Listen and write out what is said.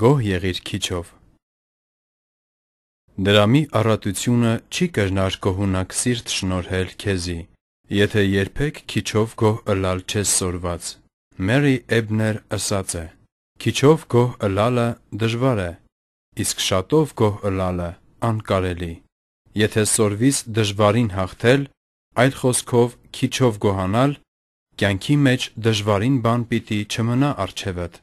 գոհ եղիր քիչով։ Դրամի առատությունը չի կրնար գոհունակ սիրտ շնորհել քեզի, եթե երբեք քիչով գոհ ըլալ չես սորված։ Մերի Էբներ ասաց է. Քիչով գոհ ըլալը դժվար է, իսկ շատով գոհ ըլալը անկարելի։ Եթե սորվից դժվարին հաղթել, այլ խոսքով քիչով գոհանալ, կյանքի մեջ դժվարին բան պիտի չմնա արջևդ